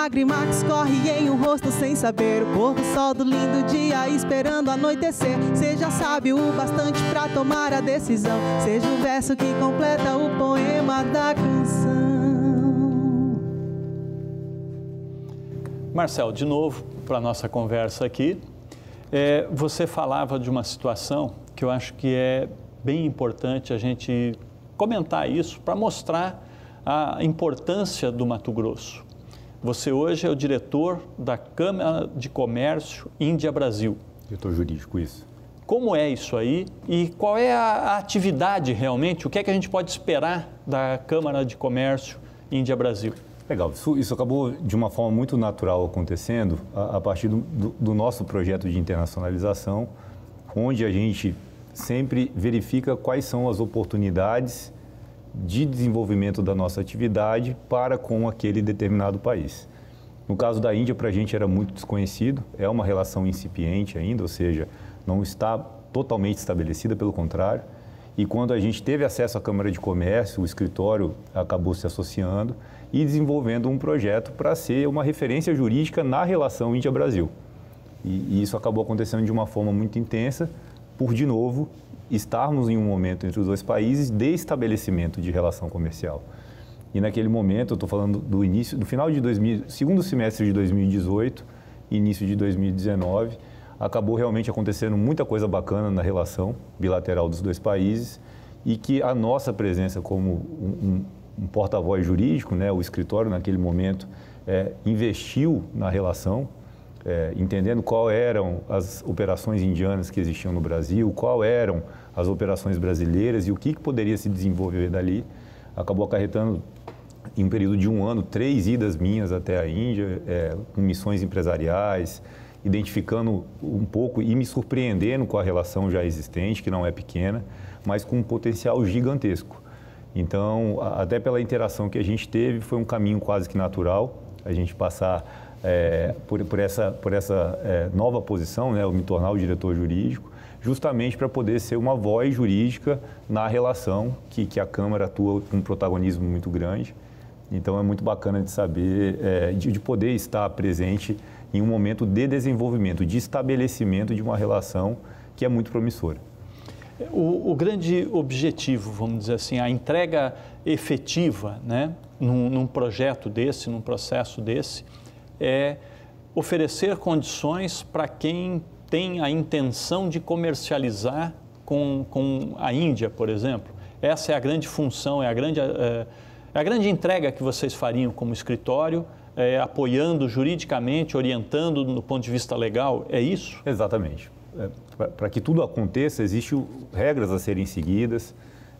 lágrima que escorre em um rosto sem saber. O pôr do sol do lindo dia esperando anoitecer. Seja sábio o bastante para tomar a decisão. Seja o verso que completa o poema da canção. Marcel, de novo para nossa conversa aqui. É, você falava de uma situação que eu acho que é bem importante a gente comentar isso para mostrar a importância do Mato Grosso. Você hoje é o diretor da Câmara de Comércio Índia-Brasil. Diretor jurídico, isso. Como é isso aí e qual é a atividade realmente? O que é que a gente pode esperar da Câmara de Comércio Índia-Brasil? Legal, isso, isso, acabou de uma forma muito natural acontecendo a, a partir do, do, do nosso projeto de internacionalização, onde a gente sempre verifica quais são as oportunidades de desenvolvimento da nossa atividade para com aquele determinado país. No caso da Índia, para a gente era muito desconhecido, é uma relação incipiente ainda, ou seja, não está totalmente estabelecida, pelo contrário. E quando a gente teve acesso à Câmara de Comércio, o escritório acabou se associando e desenvolvendo um projeto para ser uma referência jurídica na relação Índia-Brasil. E, e isso acabou acontecendo de uma forma muito intensa, por de novo estarmos em um momento entre os dois países de estabelecimento de relação comercial. E naquele momento, eu estou falando do início, do final de 2000, segundo semestre de 2018, início de 2019, acabou realmente acontecendo muita coisa bacana na relação bilateral dos dois países e que a nossa presença como um, um, um porta-voz jurídico, né, o escritório naquele momento é, investiu na relação é, entendendo qual eram as operações indianas que existiam no Brasil, qual eram as operações brasileiras e o que, que poderia se desenvolver dali, acabou acarretando em um período de um ano três idas minhas até a Índia, é, com missões empresariais, identificando um pouco e me surpreendendo com a relação já existente, que não é pequena, mas com um potencial gigantesco. Então, até pela interação que a gente teve, foi um caminho quase que natural a gente passar é, por, por, essa, por essa é, nova posição, né, eu me tornar o diretor jurídico, justamente para poder ser uma voz jurídica na relação que, que a Câmara atua com um protagonismo muito grande. Então é muito bacana de saber, é, de, de, poder estar presente em um momento de desenvolvimento, de estabelecimento de uma relação que é muito promissora. O, o grande objetivo, vamos dizer assim, a entrega efetiva, né, num, num projeto desse, num processo desse, é oferecer condições para quem tem a intenção de comercializar com, com a Índia, por exemplo. Essa é a grande função, é a grande, é, é a grande entrega que vocês fariam como escritório, é, apoiando juridicamente, orientando do ponto de vista legal, é isso? Exatamente. É, para que tudo aconteça, existem regras a serem seguidas,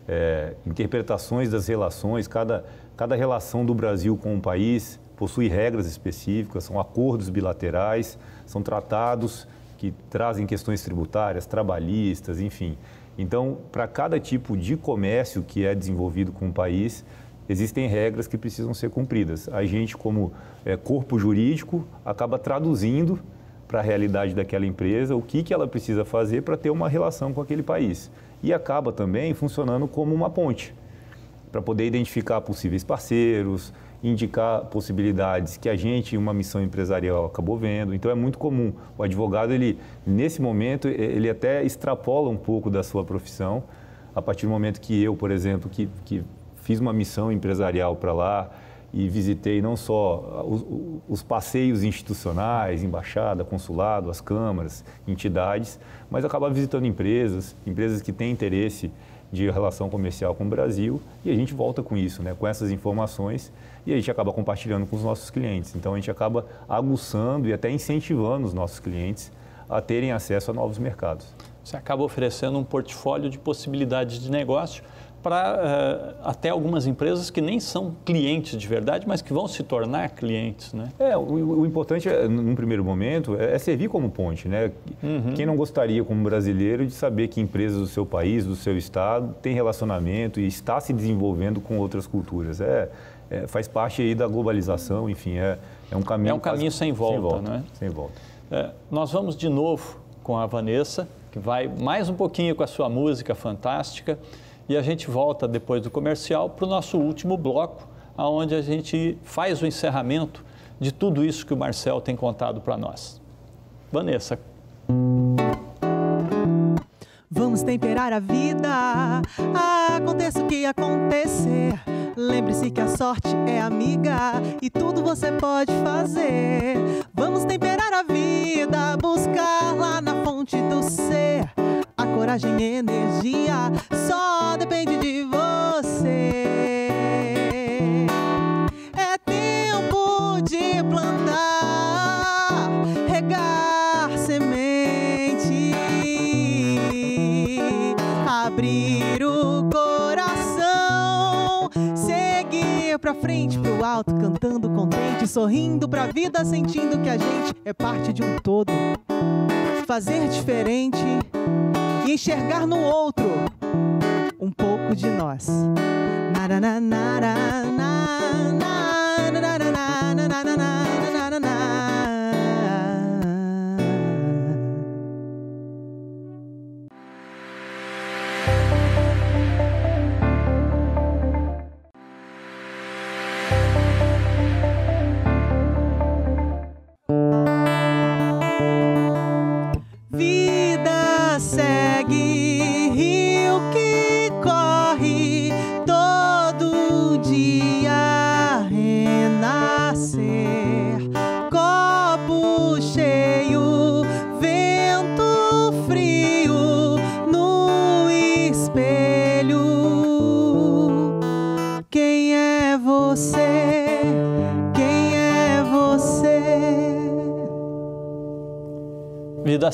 é, interpretações das relações, cada, cada relação do Brasil com o país, possui regras específicas, são acordos bilaterais, são tratados que trazem questões tributárias, trabalhistas, enfim. Então, para cada tipo de comércio que é desenvolvido com o país, existem regras que precisam ser cumpridas. A gente, como é, corpo jurídico, acaba traduzindo para a realidade daquela empresa o que, que ela precisa fazer para ter uma relação com aquele país. E acaba também funcionando como uma ponte para poder identificar possíveis parceiros, indicar possibilidades que a gente, em uma missão empresarial, acabou vendo. Então é muito comum. O advogado, ele, nesse momento, ele até extrapola um pouco da sua profissão. A partir do momento que eu, por exemplo, que, que fiz uma missão empresarial para lá, e visitei não só os, os, passeios institucionais, embaixada, consulado, as câmaras, entidades, mas acaba visitando empresas, empresas que têm interesse de relação comercial com o Brasil, e a gente volta com isso, né, com essas informações e a gente acaba compartilhando com os nossos clientes. Então a gente acaba aguçando e até incentivando os nossos clientes a terem acesso a novos mercados. Você acaba oferecendo um portfólio de possibilidades de negócio para uh, até algumas empresas que nem são clientes de verdade, mas que vão se tornar clientes, né? É, o, o importante, é, num primeiro momento, é, é, servir como ponte, né? Uhum. Quem não gostaria, como brasileiro, de saber que empresas do seu país, do seu estado, têm relacionamento e está se desenvolvendo com outras culturas? É, é, faz parte aí da globalização, enfim, é, é um caminho... É um caminho quase, sem volta, sem volta, né? Sem volta. É, nós vamos de novo com a Vanessa, que vai mais um pouquinho com a sua música fantástica, e a gente volta depois do comercial para o nosso último bloco, aonde a gente faz o encerramento de tudo isso que o Marcel tem contado para nós. Vanessa. Vamos temperar a vida, aconteça o que acontecer Lembre-se que a sorte é amiga e tudo você pode fazer. Vamos temperar a vida, buscar lá na fonte do ser. A coragem e energia só depende de você. frente pro alto, cantando contente, sorrindo pra vida, sentindo que a gente é parte de um todo. Fazer diferente e enxergar no outro um pouco de nós.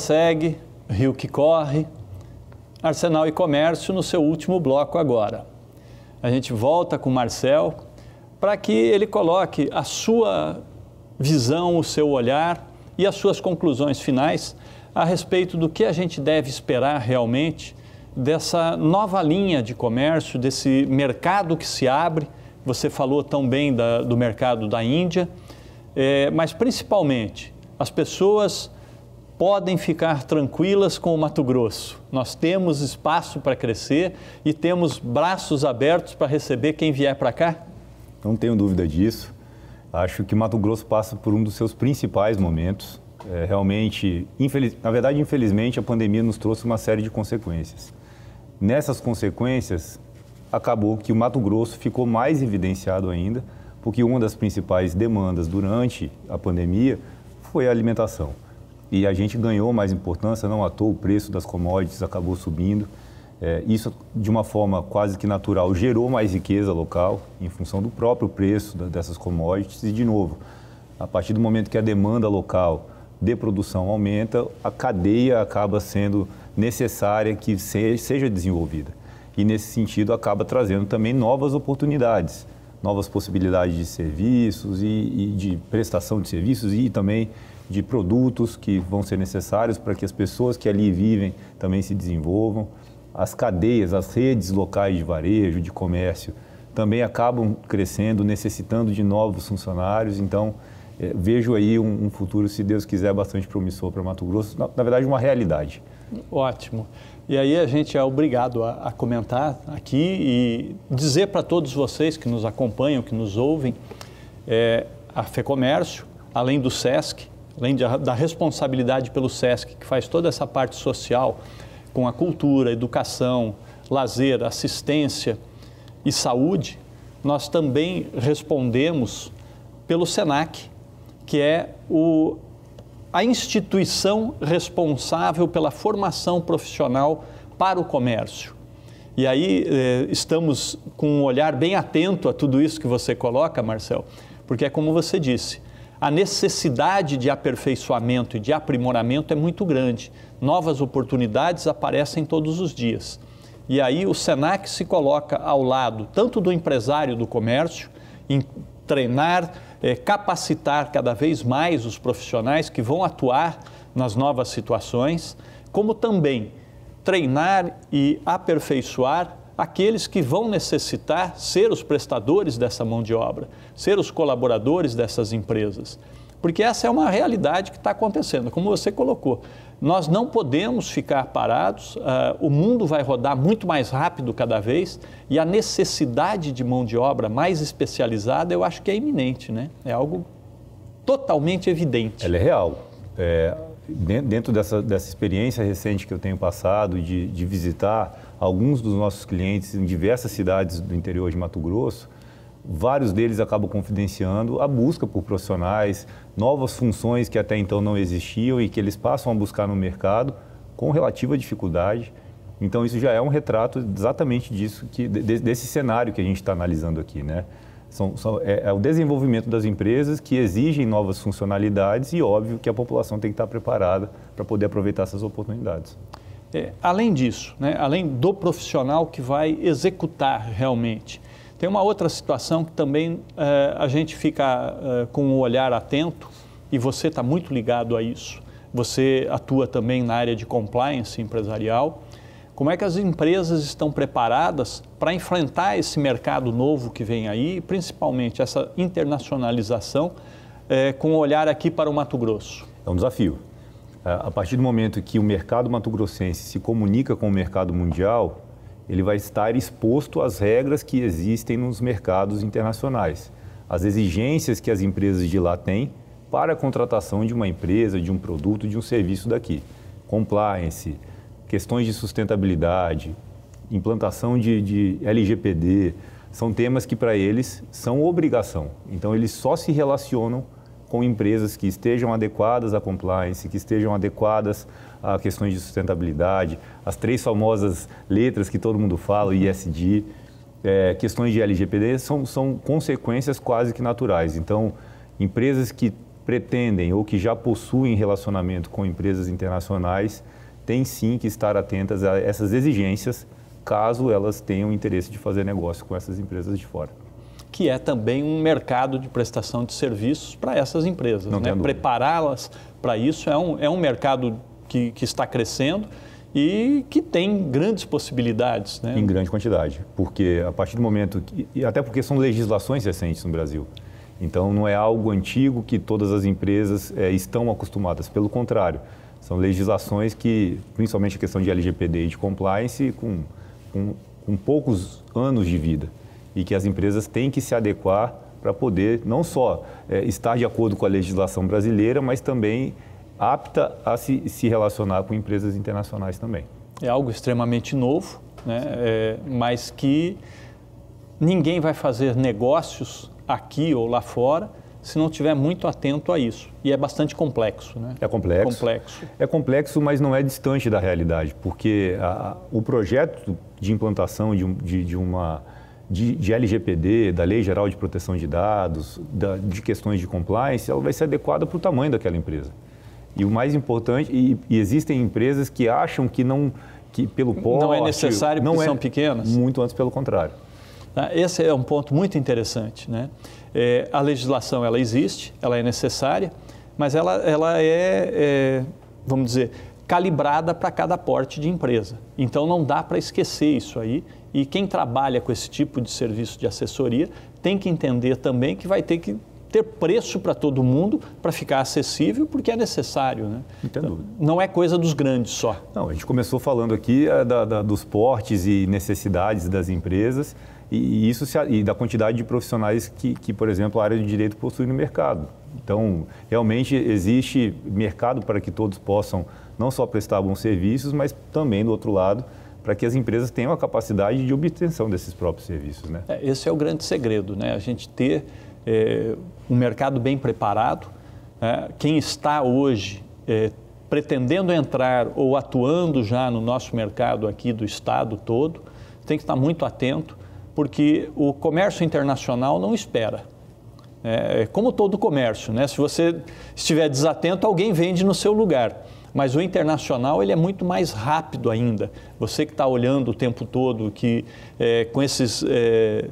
segue, Rio que corre, Arsenal e Comércio no seu último bloco agora. A gente volta com o Marcel para que ele coloque a sua visão, o seu olhar e as suas conclusões finais a respeito do que a gente deve esperar realmente dessa nova linha de comércio, desse mercado que se abre. Você falou tão bem da, do mercado da Índia, é, mas principalmente as pessoas podem ficar tranquilas com o Mato Grosso. Nós temos espaço para crescer e temos braços abertos para receber quem vier para cá? Não tenho dúvida disso. Acho que Mato Grosso passa por um dos seus principais momentos. É, realmente, infeliz... na verdade, infelizmente, a pandemia nos trouxe uma série de consequências. Nessas consequências, acabou que o Mato Grosso ficou mais evidenciado ainda, porque uma das principais demandas durante a pandemia foi a alimentação e a gente ganhou mais importância, não à toa o preço das commodities acabou subindo. É, isso, de uma forma quase que natural, gerou mais riqueza local em função do próprio preço dessas commodities. E, de novo, a partir do momento que a demanda local de produção aumenta, a cadeia acaba sendo necessária que seja desenvolvida. E, nesse sentido, acaba trazendo também novas oportunidades, novas possibilidades de serviços e, e de prestação de serviços e também de produtos que vão ser necessários para que as pessoas que ali vivem também se desenvolvam. As cadeias, as redes locais de varejo, de comércio, também acabam crescendo, necessitando de novos funcionários. Então, é, vejo aí um, um, futuro, se Deus quiser, bastante promissor para Mato Grosso. Na, na, verdade, uma realidade. Ótimo. E aí a gente é obrigado a, a comentar aqui e dizer para todos vocês que nos acompanham, que nos ouvem, é, a FEComércio, além do SESC, além de, da responsabilidade pelo SESC, que faz toda essa parte social, com a cultura, educação, lazer, assistência e saúde, nós também respondemos pelo SENAC, que é o, a instituição responsável pela formação profissional para o comércio. E aí eh, estamos com um olhar bem atento a tudo isso que você coloca, Marcel, porque é como você disse, a necessidade de aperfeiçoamento e de aprimoramento é muito grande. Novas oportunidades aparecem todos os dias. E aí o SENAC se coloca ao lado tanto do empresário do comércio, em treinar, eh, capacitar cada vez mais os profissionais que vão atuar nas novas situações, como também treinar e aperfeiçoar aqueles que vão necessitar ser os prestadores dessa mão de obra, ser os colaboradores dessas empresas. Porque essa é uma realidade que está acontecendo, como você colocou. Nós não podemos ficar parados, uh, o mundo vai rodar muito mais rápido cada vez e a necessidade de mão de obra mais especializada eu acho que é iminente, né? É algo totalmente evidente. Ela é real. É, dentro dessa, dessa experiência recente que eu tenho passado de, de visitar alguns dos nossos clientes em diversas cidades do interior de Mato Grosso, vários deles acabam confidenciando a busca por profissionais, novas funções que até então não existiam e que eles passam a buscar no mercado com relativa dificuldade. Então isso já é um retrato exatamente disso que desse cenário que a gente está analisando aqui, né? São, são, é, é, o desenvolvimento das empresas que exigem novas funcionalidades e óbvio que a população tem que estar preparada para poder aproveitar essas oportunidades. É, além disso, né, além do profissional que vai executar realmente, tem uma outra situação que também é, a gente fica é, com o um olhar atento e você está muito ligado a isso. Você atua também na área de compliance empresarial. Como é que as empresas estão preparadas para enfrentar esse mercado novo que vem aí, principalmente essa internacionalização, eh, com o um olhar aqui para o Mato Grosso? É um desafio. É, a partir do momento que o mercado matogrossense se comunica com o mercado mundial, ele vai estar exposto às regras que existem nos mercados internacionais, às exigências que as empresas de lá têm para a contratação de uma empresa, de um produto, de um serviço daqui. Compliance, questões de sustentabilidade, implantação de, de LGPD, são temas que para eles são obrigação. Então eles só se relacionam com empresas que estejam adequadas à compliance, que estejam adequadas a questões de sustentabilidade, as três famosas letras que todo mundo fala, ISD, é, questões de LGPD, são, são consequências quase que naturais. Então, empresas que pretendem ou que já possuem relacionamento com empresas internacionais têm sim que estar atentas a essas exigências, caso elas tenham interesse de fazer negócio com essas empresas de fora que é também um mercado de prestação de serviços para essas empresas. Né? Prepará-las para isso é um, é um mercado que, que está crescendo e que tem grandes possibilidades. Né? Em grande quantidade, porque a partir do momento, que, e até porque são legislações recentes no Brasil, então não é algo antigo que todas as empresas é, estão acostumadas, pelo contrário, são legislações que, principalmente a questão de LGPD e de compliance, com, com, com poucos anos de vida e que as empresas têm que se adequar para poder não só é, estar de acordo com a legislação brasileira, mas também apta a se, se relacionar com empresas internacionais também. É algo extremamente novo, né? É, mas que ninguém vai fazer negócios aqui ou lá fora se não tiver muito atento a isso. E é bastante complexo, né? É complexo. complexo. É complexo, mas não é distante da realidade, porque a, o projeto de implantação de, de, de uma de, de LGPD, da Lei Geral de Proteção de Dados, da, de questões de compliance, ela vai ser adequada para o tamanho daquela empresa. E o mais importante, e, e existem empresas que acham que não, que pelo porte... Não é necessário porque não é, são pequenas? Muito antes, pelo contrário. Tá? Esse é um ponto muito interessante. Né? É, a legislação, ela existe, ela é necessária, mas ela, ela é, é vamos dizer, calibrada para cada porte de empresa. Então, não dá para esquecer isso aí e quem trabalha com esse tipo de serviço de assessoria tem que entender também que vai ter que ter preço para todo mundo para ficar acessível, porque é necessário. Né? Entendo. Não é coisa dos grandes só. Não, a gente começou falando aqui eh, da, da, dos portes e necessidades das empresas e, isso se, e da quantidade de profissionais que, que, por exemplo, a área de direito possui no mercado. Então, realmente existe mercado para que todos possam não só prestar bons serviços, mas também, do outro lado, para que as empresas tenham a capacidade de obtenção desses próprios serviços. Né? É, esse é o grande segredo, né? a gente ter é, um mercado bem preparado. Né? Quem está hoje é, pretendendo entrar ou atuando já no nosso mercado aqui do Estado todo, tem que estar muito atento, porque o comércio internacional não espera. É, é como todo comércio, né? se você estiver desatento, alguém vende no seu lugar mas o internacional ele é muito mais rápido ainda. Você que está olhando o tempo todo, que é, com esses é,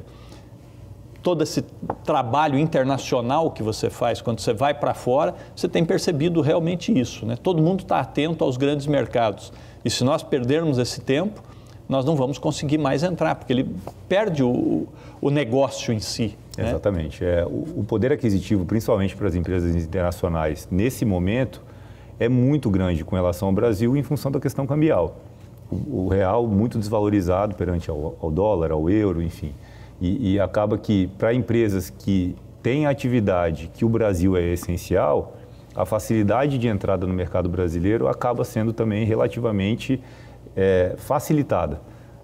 todo esse trabalho internacional que você faz quando você vai para fora, você tem percebido realmente isso. Né? Todo mundo está atento aos grandes mercados. E se nós perdermos esse tempo, nós não vamos conseguir mais entrar, porque ele perde o, o negócio em si. Né? Exatamente. Né? É, o, o poder aquisitivo, principalmente para as empresas internacionais, nesse momento, é muito grande com relação ao Brasil em função da questão cambial. O, real muito desvalorizado perante ao, ao, dólar, ao euro, enfim. E, e acaba que, para empresas que têm atividade que o Brasil é essencial, a facilidade de entrada no mercado brasileiro acaba sendo também relativamente é, facilitada.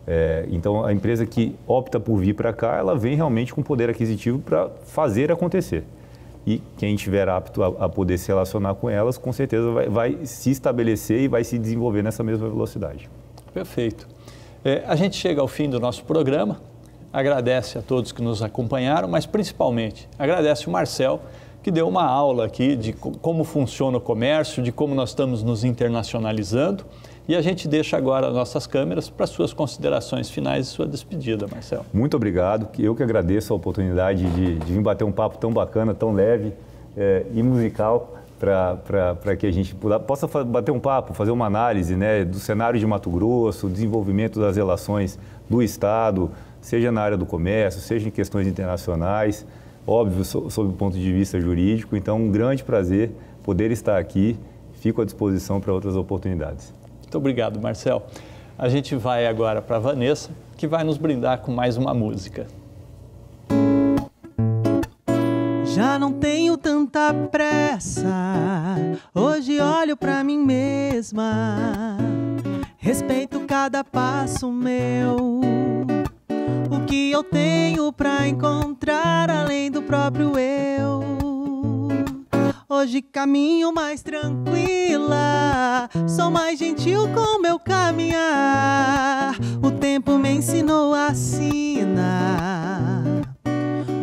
É, então, a empresa que opta por vir para cá, ela vem realmente com poder aquisitivo para fazer acontecer e quem estiver apto a, a, poder se relacionar com elas, com certeza vai, vai, se estabelecer e vai se desenvolver nessa mesma velocidade. Perfeito. É, a gente chega ao fim do nosso programa, agradece a todos que nos acompanharam, mas principalmente agradece o Marcel, que deu uma aula aqui de como funciona o comércio, de como nós estamos nos internacionalizando. E a gente deixa agora as nossas câmeras para suas considerações finais e sua despedida, Marcelo. Muito obrigado. Eu que agradeço a oportunidade de, de vir bater um papo tão bacana, tão leve é, e musical para que a gente possa bater um papo, fazer uma análise né, do cenário de Mato Grosso, desenvolvimento das relações do Estado, seja na área do comércio, seja em questões internacionais, óbvio, sob o ponto de vista jurídico. Então, um grande prazer poder estar aqui. Fico à disposição para outras oportunidades. Muito obrigado, Marcel. A gente vai agora para Vanessa, que vai nos brindar com mais uma música. Já não tenho tanta pressa, hoje olho para mim mesma. Respeito cada passo meu. O que eu tenho para encontrar além do próprio eu. Hoje caminho mais tranquila, sou mais gentil com meu caminhar. O tempo me ensinou a assinar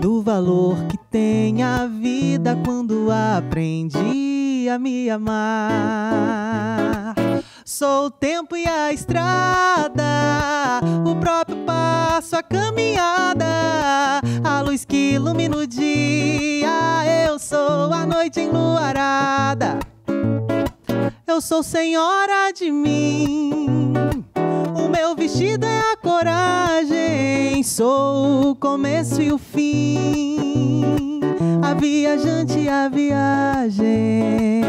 do valor que tem a vida quando aprendi a me amar. Sou o tempo e a estrada, o próprio sua caminhada. A luz que ilumina o dia, eu sou a noite enluarada. Eu sou senhora de mim. O meu vestido é a coragem. Sou o começo e o fim. A viajante, a viagem.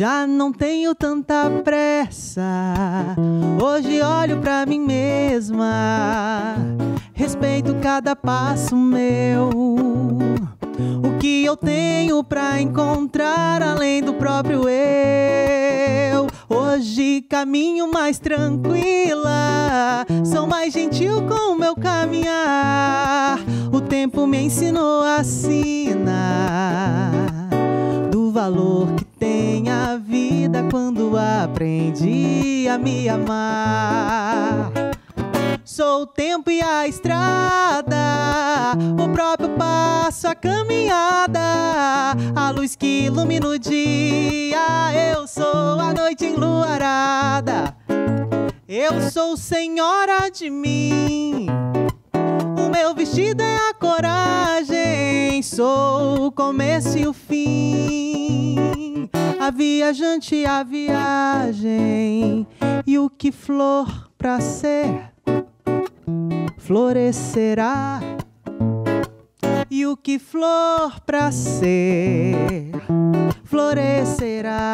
Já não tenho tanta pressa. Hoje olho para mim mesma. Respeito cada passo meu. O que eu tenho para encontrar além do próprio eu. Hoje caminho mais tranquila, sou mais gentil com o meu caminhar. O tempo me ensinou a assinar do valor que tem a vida quando aprendi a me amar. Sou o tempo e a estrada, o próprio passo, a caminhada, a luz que ilumina o dia. Eu sou a noite enluarada, eu sou senhora de mim. Meu vestido é a coragem, sou o começo e o fim. A viajante, a viagem, e o que flor pra ser, florescerá. E o que flor pra ser, florescerá.